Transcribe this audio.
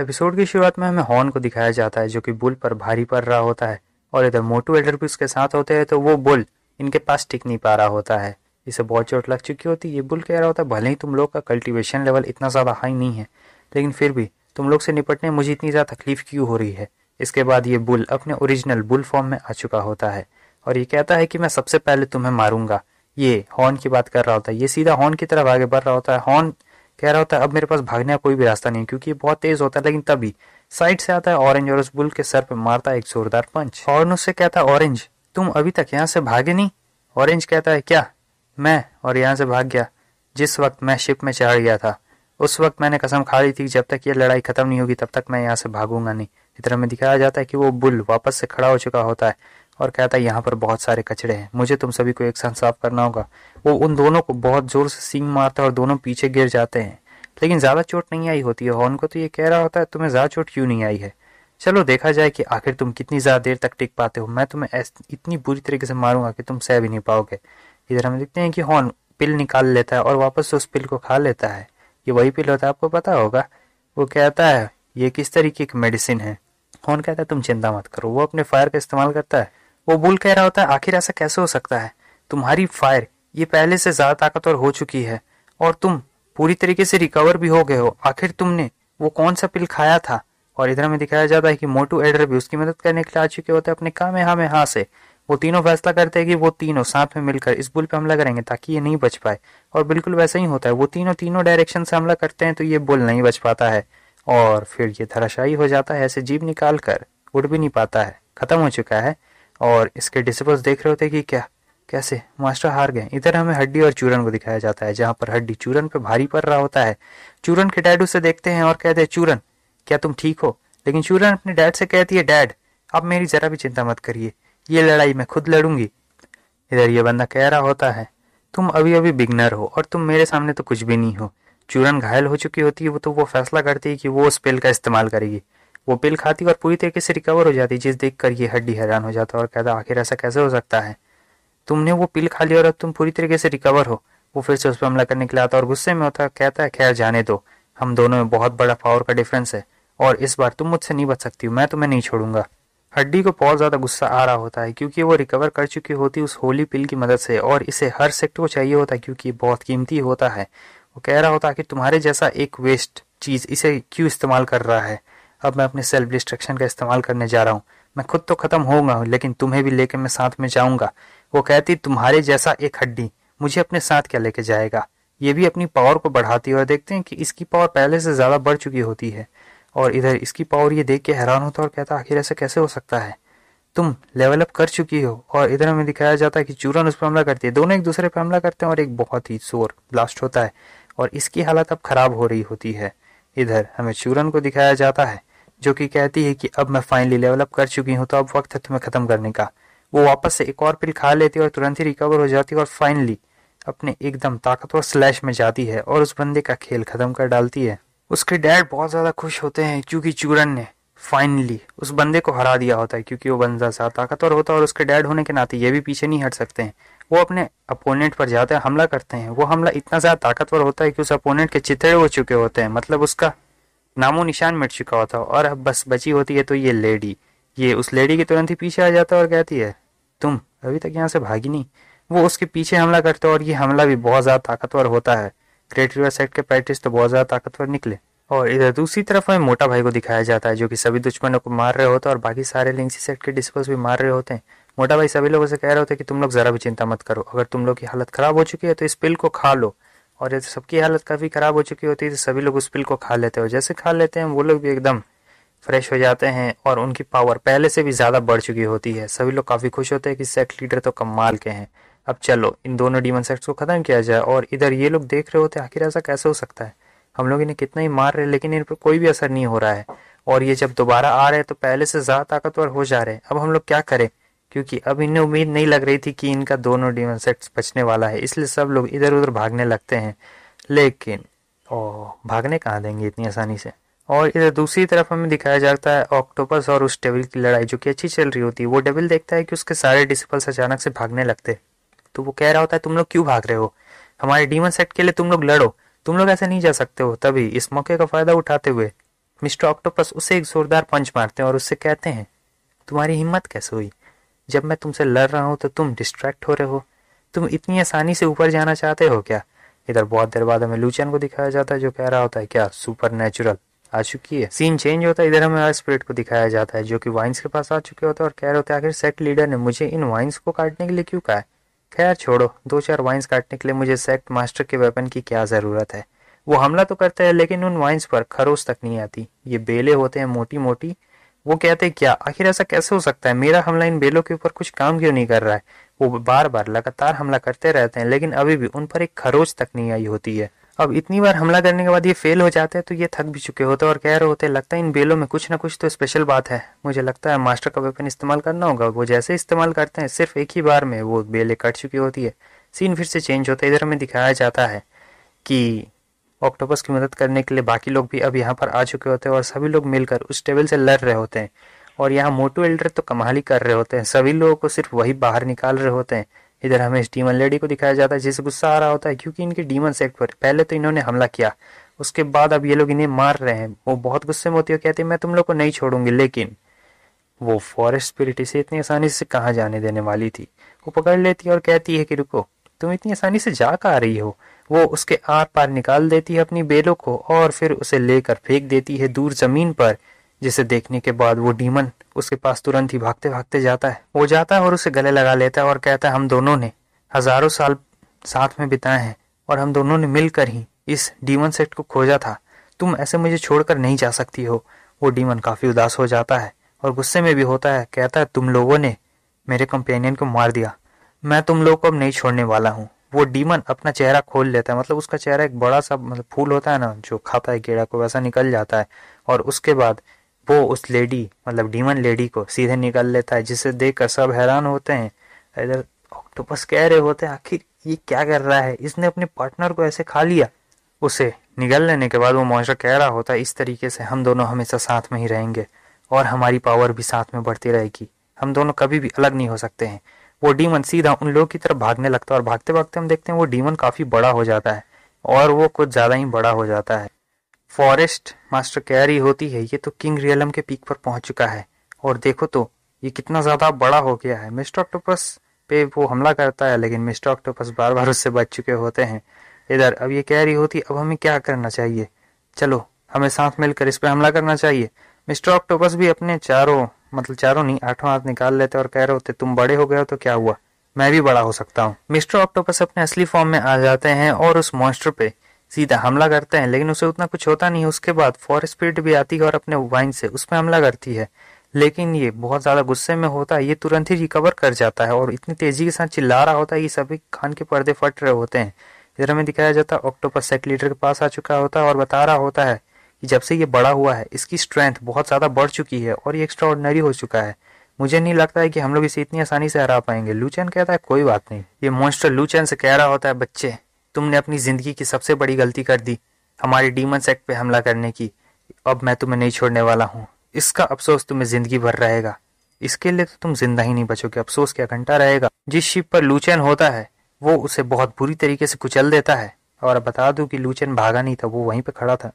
episode की शुरुआत में हमें हॉर्न को दिखाया जाता है जो कि बुल पर भारी पड़ रहा होता है और इधर मोटू भी उसके साथ होते हैं तो वो बुल इनके पास टिक नहीं पा रहा होता है इसे बहुत चोट लग चुकी होती है ये बुल कह रहा होता है भले ही तुम लोग का कल्टीवेशन लेवल इतना ज़्यादा हाई नहीं है लेकिन फिर भी तुम लोग से निपटने मुझे इतनी ज़्यादा तकलीफ क्यों हो रही है इसके बाद ये बुल अपने ओरिजिनल बुल फॉर्म में आ चुका होता है और ये कहता है कि मैं सबसे पहले तुम्हें मारूंगा ये हॉर्न की बात कर रहा होता है ये सीधा हॉर्न की तरफ आगे बढ़ रहा होता है हॉर्न कह रहा होता है अब मेरे पास भागने का कोई भी रास्ता नहीं क्योंकि ये बहुत तेज होता है लेकिन तभी साइड से आता है ऑरेंज और उस बुल के सर पर मारता है एक जोरदार पंच हॉर्न उससे कहता है ऑरेंज तुम अभी तक यहाँ से भागे नहीं ऑरेंज कहता है क्या मैं और यहाँ से भाग गया जिस वक्त मैं शिप में चढ़ गया था उस वक्त मैंने कसम खा ली थी जब तक ये लड़ाई खत्म नहीं होगी तब तक मैं यहाँ से भागूंगा नहीं इतना में दिखाया जाता है कि वो बुल वापस से खड़ा हो चुका होता है और कहता है यहाँ पर बहुत सारे कचड़े हैं मुझे तुम सभी को एक साथ साफ करना होगा वो उन दोनों को बहुत जोर से सींग मारता है और दोनों पीछे गिर जाते हैं लेकिन ज़्यादा चोट नहीं आई होती है हॉर्न को तो ये कह रहा होता है तुम्हें ज़्यादा चोट क्यों नहीं आई है चलो देखा जाए कि आखिर तुम कितनी ज़्यादा देर तक टिक पाते हो मैं तुम्हें इतनी बुरी तरीके से मारूंगा कि तुम सह भी नहीं पाओगे इधर हम देखते हैं कि हॉर्न पिल निकाल लेता है और वापस से उस पिल को खा लेता है ये वही पिल होता है आपको पता होगा वो कहता है ये किस तरीके की मेडिसिन है हॉर्न कहता है तुम चिंता मत करो वो अपने फायर का इस्तेमाल करता है वो बुल कह रहा होता है आखिर ऐसा कैसे हो सकता है तुम्हारी फायर ये पहले से ज्यादा ताकतवर हो चुकी है और तुम पूरी तरीके से रिकवर भी हो गए हो आखिर तुमने वो कौन सा पिल खाया था और इधर में दिखाया जाता है कि मोटू एडर भी उसकी मदद करने के लिए आ चुके होते हैं अपने काम है हाँ हाँ से वो तीनों फैसला करते हैं कि वो तीनों साथ में मिलकर इस बुल पे हमला करेंगे ताकि ये नहीं बच पाए और बिल्कुल वैसा ही होता है वो तीनों तीनों डायरेक्शन से हमला करते हैं तो ये बुल नहीं बच पाता है और फिर ये धराशाई हो जाता है ऐसे जीव निकाल कर उड़ भी नहीं पाता है खत्म हो चुका है और इसके डिसिपल्स देख रहे होते कि क्या कैसे मास्टर हार गए इधर हमें हड्डी और चूरन को दिखाया जाता है जहाँ पर हड्डी चूरन पे भारी पड़ रहा होता है चूरन के डैड उसे देखते हैं और कहते हैं चूरन क्या तुम ठीक हो लेकिन चूरन अपने डैड से कहती है डैड अब मेरी जरा भी चिंता मत करिए ये लड़ाई मैं खुद लड़ूंगी इधर ये बंदा कह रहा होता है तुम अभी अभी बिगनर हो और तुम मेरे सामने तो कुछ भी नहीं हो चूरन घायल हो चुकी होती है वो तो वो फैसला करती है कि वो स्पेल का इस्तेमाल करेगी वो पिल खाती और पूरी तरीके से रिकवर हो जाती जिस देख कर ये हड्डी हैरान हो जाता और कहता आखिर ऐसा कैसे हो सकता है तुमने वो पिल खा लिया और अब तुम पूरी तरीके से रिकवर हो वो फिर से उस पर हमला करने के लिए आता और गुस्से में होता कहता है खैर जाने दो हम दोनों में बहुत बड़ा पावर का डिफरेंस है और इस बार तुम मुझसे नहीं बच सकती हो मैं तुम्हें नहीं छोड़ूंगा हड्डी को बहुत ज़्यादा गुस्सा आ रहा होता है क्योंकि वो रिकवर कर चुकी होती उस होली पिल की मदद से और इसे हर सेक्ट को चाहिए होता है क्योंकि बहुत कीमती होता है वो कह रहा होता कि तुम्हारे जैसा एक वेस्ट चीज़ इसे क्यों इस्तेमाल कर रहा है अब मैं अपने सेल्फ डिस्ट्रक्शन का इस्तेमाल करने जा रहा हूँ मैं खुद तो खत्म होगा लेकिन तुम्हें भी लेके मैं साथ में जाऊंगा वो कहती तुम्हारे जैसा एक हड्डी मुझे अपने साथ क्या लेके जाएगा ये भी अपनी पावर को बढ़ाती है और देखते हैं कि इसकी पावर पहले से ज़्यादा बढ़ चुकी होती है और इधर इसकी पावर ये देख के हैरान होता है और कहता आखिर ऐसा कैसे हो सकता है तुम लेवल अप कर चुकी हो और इधर हमें दिखाया जाता है कि चूरन उस पर हमला करती है दोनों एक दूसरे पर हमला करते हैं और एक बहुत ही शोर ब्लास्ट होता है और इसकी हालत अब खराब हो रही होती है इधर हमें चूरन को दिखाया जाता है जो कि कहती है कि अब मैं फाइनली लेवल अप कर चुकी हूँ तो अब वक्त है तुम्हें ख़त्म करने का वो वापस से एक और पिल खा लेती है और तुरंत ही रिकवर हो जाती है और फाइनली अपने एकदम ताकतवर स्लैश में जाती है और उस बंदे का खेल ख़त्म कर डालती है उसके डैड बहुत ज़्यादा खुश होते हैं क्योंकि चूरन ने फाइनली उस बंदे को हरा दिया होता है क्योंकि वो बंदा सा ताकतवर होता है और उसके डैड होने के नाते ये भी पीछे नहीं हट सकते हैं वो अपने अपोनेंट पर जाते हैं हमला करते हैं वो हमला इतना ज़्यादा ताकतवर होता है कि उस अपोनेंट के चितड़े हो चुके होते हैं मतलब उसका नामो निशान मिट चुका होता है और अब बस बची होती है तो ये लेडी ये उस लेडी के तुरंत ही पीछे आ जाता और कहती है तुम अभी तक यहाँ से भागी नहीं वो उसके पीछे हमला करता और ये हमला भी बहुत ज़्यादा ताकतवर होता है ग्रेट रिवर सेट के पैटिस तो बहुत ज़्यादा ताकतवर निकले और इधर दूसरी तरफ हमें मोटा भाई को दिखाया जाता है जो कि सभी दुश्मनों को मार रहे होते हैं और बाकी सारे लिंगसी सेट के डिस्पोज भी मार रहे होते हैं मोटा भाई सभी लोगों से कह रहे होते हैं कि तुम लोग ज़रा भी चिंता मत करो अगर तुम लोग की हालत ख़राब हो चुकी है तो इस पिल को खा लो और यदि तो सबकी हालत काफ़ी ख़राब हो चुकी होती है तो सभी लोग उस पिल को खा लेते हैं जैसे खा लेते हैं वो लोग भी एकदम फ्रेश हो जाते हैं और उनकी पावर पहले से भी ज़्यादा बढ़ चुकी होती है सभी लोग काफ़ी खुश होते हैं कि सेक्ट लीडर तो कमाल के हैं अब चलो इन दोनों डीमन सेक्ट्स को ख़त्म किया जाए और इधर ये लोग देख रहे होते आखिर ऐसा कैसे हो सकता है हम लोग इन्हें कितना ही मार रहे हैं लेकिन इन पर कोई भी असर नहीं हो रहा है और ये जब दोबारा आ रहे हैं तो पहले से ज़्यादा ताकतवर हो जा रहे हैं अब हम लोग क्या करें क्योंकि अब इन्हें उम्मीद नहीं लग रही थी कि इनका दोनों डिमन सेट्स बचने वाला है इसलिए सब लोग इधर उधर भागने लगते हैं लेकिन ओ भागने कहाँ देंगे इतनी आसानी से और इधर दूसरी तरफ हमें दिखाया जाता है ऑक्टोपस और उस डेविल की लड़ाई जो कि अच्छी चल रही होती है वो डेविल देखता है कि उसके सारे डिसिपल्स अचानक से भागने लगते तो वो कह रहा होता है तुम लोग क्यों भाग रहे हो हमारे डीमन सेट के लिए तुम लोग लड़ो तुम लोग ऐसे नहीं जा सकते हो तभी इस मौके का फायदा उठाते हुए मिस्टर ऑक्टोपस उसे एक जोरदार पंच मारते हैं और उससे कहते हैं तुम्हारी हिम्मत कैसे हुई जब मैं तुमसे लड़ रहा हूँ तो तुम डिस्ट्रैक्ट हो रहे हो तुम इतनी आसानी से ऊपर जाना चाहते हो क्या इधर बहुत देर बाद हमें लूचन को दिखाया जाता है जो कह रहा होता है क्या सुपर नेचुरल आ चुकी है सीन चेंज होता है इधर हमें स्प्रिट को दिखाया जाता है जो कि वाइन्स के पास आ चुके होते हैं और कह रहे होते हैं आखिर सेक्ट लीडर ने मुझे इन वाइन्स को काटने के लिए क्यों कहा है खैर छोड़ो दो चार वाइन्स काटने के लिए मुझे सेक्ट मास्टर के वेपन की क्या ज़रूरत है वो हमला तो करते हैं लेकिन उन वाइन्स पर खरोस तक नहीं आती ये बेले होते हैं मोटी मोटी वो कहते क्या आखिर ऐसा कैसे हो सकता है मेरा हमला इन बेलों के ऊपर कुछ काम क्यों नहीं कर रहा है वो बार बार लगातार हमला करते रहते हैं लेकिन अभी भी उन पर एक खरोज तक नहीं आई होती है अब इतनी बार हमला करने के बाद ये फेल हो जाते हैं तो ये थक भी चुके होते हैं और कह रहे होते लगता है इन बेलों में कुछ ना कुछ तो स्पेशल बात है मुझे लगता है मास्टर का वेपन इस्तेमाल करना होगा वो जैसे इस्तेमाल करते हैं सिर्फ एक ही बार में वो बेलें कट चुकी होती है सीन फिर से चेंज होता है इधर हमें दिखाया जाता है कि ऑक्टोपस की मदद करने के लिए बाकी लोग भी अब यहाँ पर आ चुके होते हैं और सभी लोग मिलकर उस टेबल से लड़ रहे होते हैं और यहाँ मोटू एल्डर तो कमाल ही कर रहे होते हैं सभी लोगों को सिर्फ वही बाहर निकाल रहे होते हैं इधर हमें इस डीमन लेडी को दिखाया जाता है जिसे गुस्सा आ रहा होता है क्योंकि इनके डीमन सेक्ट पर पहले तो इन्होंने हमला किया उसके बाद अब ये लोग इन्हें मार रहे हैं वो बहुत गुस्से में होती है कहती है मैं तुम लोग को नहीं छोड़ूंगी लेकिन वो फॉरेस्ट स्पिरिट इसे इतनी आसानी से कहाँ जाने देने वाली थी वो पकड़ लेती है और कहती है कि रुको तुम इतनी आसानी से जा कर आ रही हो वो उसके आर पार निकाल देती है अपनी बेलों को और फिर उसे लेकर फेंक देती है दूर जमीन पर जिसे देखने के बाद वो डीमन उसके पास तुरंत ही भागते भागते जाता है वो जाता है और उसे गले लगा लेता है और कहता है हम दोनों ने हजारों साल साथ में बिताए हैं और हम दोनों ने मिलकर ही इस डीमन सेट को खोजा था तुम ऐसे मुझे छोड़कर नहीं जा सकती हो वो डीमन काफी उदास हो जाता है और गुस्से में भी होता है कहता है तुम लोगों ने मेरे कंपेनियन को मार दिया मैं तुम लोग को अब नहीं छोड़ने वाला हूँ वो डीमन अपना चेहरा खोल लेता है मतलब उसका चेहरा एक बड़ा सा मतलब फूल होता है ना जो खाता है कीड़ा को वैसा निकल जाता है और उसके बाद वो उस लेडी मतलब डीमन लेडी को सीधे निकल लेता है जिसे देख कर सब हैरान होते हैं इधर ऑक्टोपस कह रहे होते हैं आखिर ये क्या कर रहा है इसने अपने पार्टनर को ऐसे खा लिया उसे निकल लेने के बाद वो मॉन्स्टर कह रहा होता है इस तरीके से हम दोनों हमेशा साथ में ही रहेंगे और हमारी पावर भी साथ में बढ़ती रहेगी हम दोनों कभी भी अलग नहीं हो सकते हैं वो डीमन सीधा उन लोगों की तरफ भागने लगता है और भागते भागते हम देखते हैं वो डीमन काफ़ी बड़ा हो जाता है और वो कुछ ज़्यादा ही बड़ा हो जाता है फॉरेस्ट मास्टर कैरी होती है ये तो किंग रियलम के पीक पर पहुंच चुका है और देखो तो ये कितना ज़्यादा बड़ा हो गया है मिस्टर ऑक्टोपस पे वो हमला करता है लेकिन मिस्टर ऑक्टोपस बार बार उससे बच चुके होते हैं इधर अब ये कैरी होती अब हमें क्या करना चाहिए चलो हमें साथ मिलकर इस पर हमला करना चाहिए मिस्टर ऑक्टोपस भी अपने चारों मतलब चारों नहीं आठों हाथ निकाल लेते और कह रहे होते तुम बड़े हो गए हो तो क्या हुआ मैं भी बड़ा हो सकता हूँ मिस्टर ऑक्टोपस अपने असली फॉर्म में आ जाते हैं और उस मॉन्स्टर पे सीधा हमला करते हैं लेकिन उसे उतना कुछ होता नहीं उसके बाद फॉरेस्ट स्पिरिट भी आती है और अपने वाइन से उस पर हमला करती है लेकिन ये बहुत ज़्यादा गुस्से में होता है ये तुरंत ही रिकवर कर जाता है और इतनी तेज़ी के साथ चिल्ला रहा होता है ये सभी खान के पर्दे फट रहे होते हैं इधर हमें दिखाया जाता है ऑक्टोपस सेक्लीटर के पास आ चुका होता है और बता रहा होता है जब से ये बड़ा हुआ है इसकी स्ट्रेंथ बहुत ज़्यादा बढ़ चुकी है और ये एक्स्ट्रा ऑर्डनरी हो चुका है मुझे नहीं लगता है कि हम लोग इसे इतनी आसानी से हरा पाएंगे लूचैन कहता है कोई बात नहीं ये मॉन्स्टर लूचैन से कह रहा होता है बच्चे तुमने अपनी जिंदगी की सबसे बड़ी गलती कर दी हमारे डीमन सेक्ट पे हमला करने की अब मैं तुम्हें नहीं छोड़ने वाला हूँ इसका अफसोस तुम्हें जिंदगी भर रहेगा इसके लिए तो तुम जिंदा ही नहीं बचोगे अफसोस क्या घंटा रहेगा जिस शिप पर लूचैन होता है वो उसे बहुत बुरी तरीके से कुचल देता है और बता दूं कि लूचैन भागा नहीं था वो वहीं पे खड़ा था